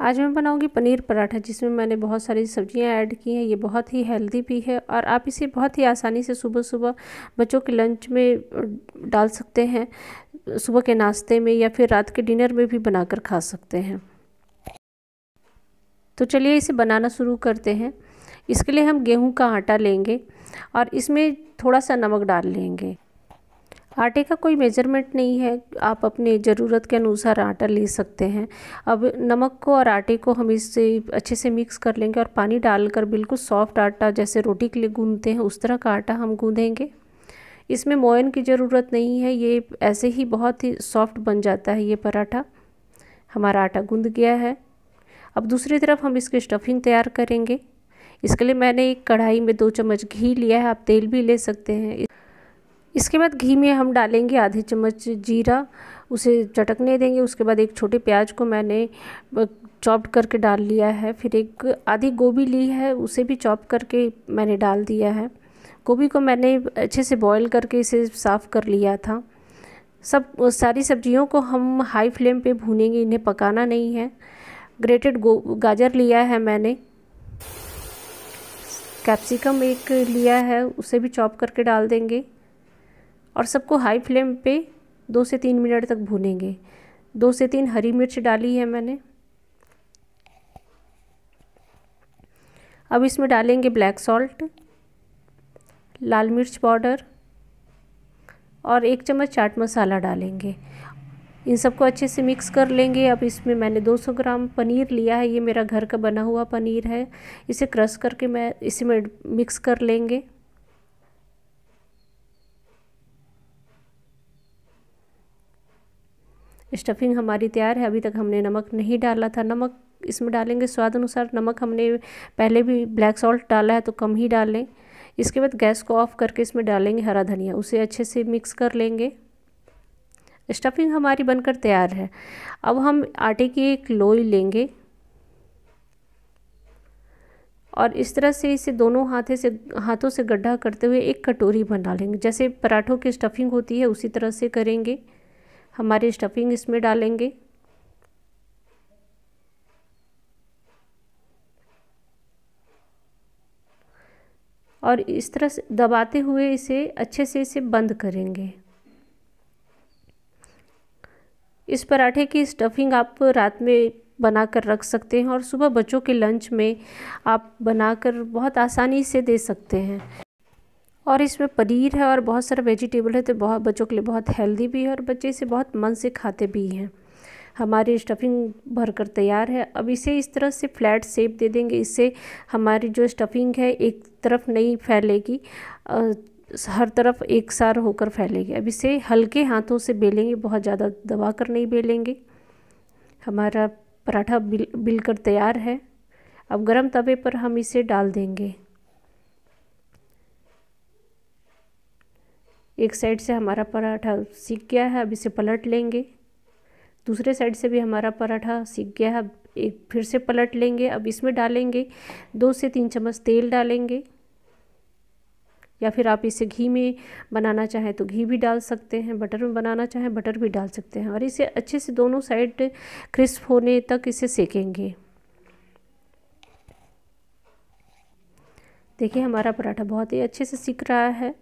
आज मैं बनाऊंगी पनीर पराठा जिसमें मैंने बहुत सारी सब्जियां ऐड की हैं ये बहुत ही हेल्दी भी है और आप इसे बहुत ही आसानी से सुबह सुबह बच्चों के लंच में डाल सकते हैं सुबह के नाश्ते में या फिर रात के डिनर में भी बनाकर खा सकते हैं तो चलिए इसे बनाना शुरू करते हैं इसके लिए हम गेहूं का आटा लेंगे और इसमें थोड़ा सा नमक डाल लेंगे आटे का कोई मेजरमेंट नहीं है आप अपने ज़रूरत के अनुसार आटा ले सकते हैं अब नमक को और आटे को हम इससे अच्छे से मिक्स कर लेंगे और पानी डालकर बिल्कुल सॉफ्ट आटा जैसे रोटी के लिए गूंधते हैं उस तरह का आटा हम गूंधेंगे इसमें मोयन की ज़रूरत नहीं है ये ऐसे ही बहुत ही सॉफ्ट बन जाता है ये पराठा हमारा आटा गूँध गया है अब दूसरी तरफ हम इसकी स्टफिंग तैयार करेंगे इसके लिए मैंने एक कढ़ाई में दो चम्मच घी लिया है आप तेल भी ले सकते हैं इसके बाद घी में हम डालेंगे आधे चम्मच जीरा उसे चटकने देंगे उसके बाद एक छोटे प्याज को मैंने चॉप करके डाल लिया है फिर एक आधी गोभी ली है उसे भी चॉप करके मैंने डाल दिया है गोभी को मैंने अच्छे से बॉईल करके इसे साफ़ कर लिया था सब सारी सब्जियों को हम हाई फ्लेम पे भूनेंगे इन्हें पकाना नहीं है ग्रेटेड गाजर लिया है मैंने कैप्सिकम एक लिया है उसे भी चॉप करके डाल देंगे और सबको हाई फ्लेम पे दो से तीन मिनट तक भूनेंगे दो से तीन हरी मिर्च डाली है मैंने अब इसमें डालेंगे ब्लैक सॉल्ट लाल मिर्च पाउडर और एक चम्मच चाट मसाला डालेंगे इन सबको अच्छे से मिक्स कर लेंगे अब इसमें मैंने 200 ग्राम पनीर लिया है ये मेरा घर का बना हुआ पनीर है इसे क्रश करके मैं इसी में मिक्स कर लेंगे स्टफिंग हमारी तैयार है अभी तक हमने नमक नहीं डाला था नमक इसमें डालेंगे स्वाद अनुसार नमक हमने पहले भी ब्लैक सॉल्ट डाला है तो कम ही डाल लें इसके बाद गैस को ऑफ करके इसमें डालेंगे हरा धनिया उसे अच्छे से मिक्स कर लेंगे स्टफिंग हमारी बनकर तैयार है अब हम आटे की एक लोई लेंगे और इस तरह से इसे दोनों हाथे से हाथों से गड्ढा करते हुए एक कटोरी बना लेंगे जैसे पराठों की स्टफिंग होती है उसी तरह से करेंगे हमारी स्टफिंग इसमें डालेंगे और इस तरह से दबाते हुए इसे अच्छे से इसे बंद करेंगे इस पराठे की स्टफिंग आप रात में बना कर रख सकते हैं और सुबह बच्चों के लंच में आप बनाकर बहुत आसानी से दे सकते हैं और इसमें पनीर है और बहुत सारा वेजिटेबल है तो बहुत बच्चों के लिए बहुत हेल्दी भी है और बच्चे इसे बहुत मन से खाते भी हैं हमारी स्टफिंग भरकर तैयार है अब इसे इस तरह से फ्लैट सेप दे देंगे इससे हमारी जो स्टफिंग है एक तरफ नहीं फैलेगी हर तरफ एक सार होकर फैलेगी अब इसे हल्के हाथों से बेलेंगे बहुत ज़्यादा दबा कर नहीं बेलेंगे हमारा पराठा बिल बिल कर तैयार है अब गर्म तवे पर हम इसे डाल देंगे एक साइड से हमारा पराठा सीख गया है अब इसे पलट लेंगे दूसरे साइड से भी हमारा पराठा सीख गया है एक फिर से पलट लेंगे अब इसमें डालेंगे दो से तीन चम्मच तेल डालेंगे या फिर आप इसे घी में बनाना चाहें तो घी भी डाल सकते हैं बटर में बनाना चाहें बटर भी डाल सकते हैं और इसे अच्छे से दोनों साइड क्रिस्प होने तक इसे सेकेंगे देखिए हमारा पराठा बहुत ही अच्छे से सीख रहा है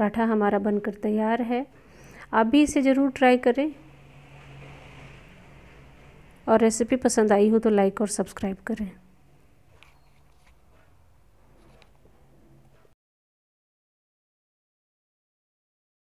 पराठा हमारा बनकर तैयार है आप भी इसे ज़रूर ट्राई करें और रेसिपी पसंद आई हो तो लाइक और सब्सक्राइब करें